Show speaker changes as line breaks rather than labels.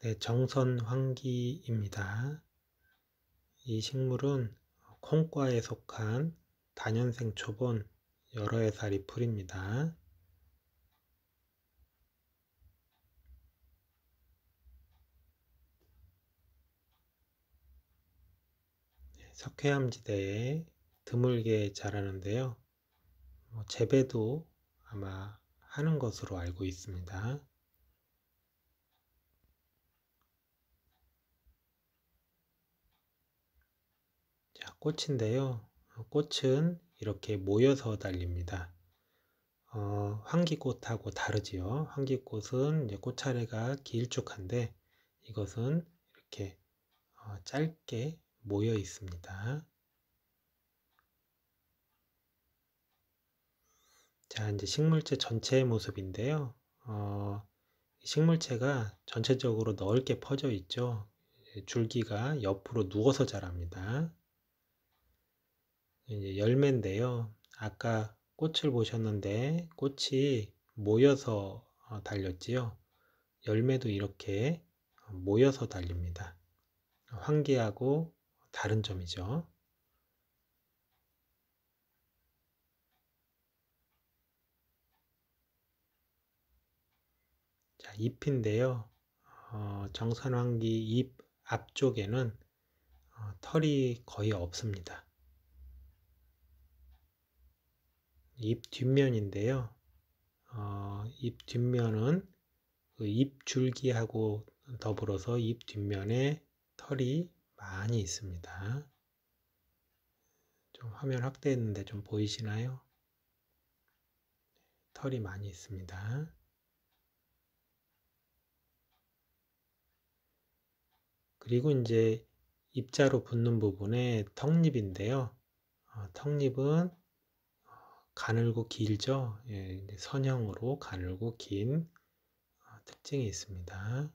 네, 정선황기입니다. 이 식물은 콩과에 속한 단연생 초본 여러 해살이 풀입니다. 네, 석회암지대에 드물게 자라는데요. 뭐 재배도 아마 하는 것으로 알고 있습니다. 꽃인데요. 어, 꽃은 이렇게 모여서 달립니다. 어, 황기꽃하고 다르지요. 황기꽃은 꽃차례가 길쭉한데 이것은 이렇게 어, 짧게 모여 있습니다. 자, 이제 식물체 전체의 모습인데요. 어, 식물체가 전체적으로 넓게 퍼져 있죠. 줄기가 옆으로 누워서 자랍니다. 이제 열매인데요. 아까 꽃을 보셨는데 꽃이 모여서 어, 달렸지요. 열매도 이렇게 모여서 달립니다. 황기하고 다른 점이죠. 자, 잎인데요. 어, 정산황기잎 앞쪽에는 어, 털이 거의 없습니다. 입 뒷면인데요. 어, 입 뒷면은 그 입줄기하고 더불어서 입 뒷면에 털이 많이 있습니다. 좀 화면 확대했는데 좀 보이시나요? 털이 많이 있습니다. 그리고 이제 입자로 붙는 부분에 턱잎인데요. 어, 턱잎은 가늘고 길죠? 예, 선형으로 가늘고 긴 어, 특징이 있습니다.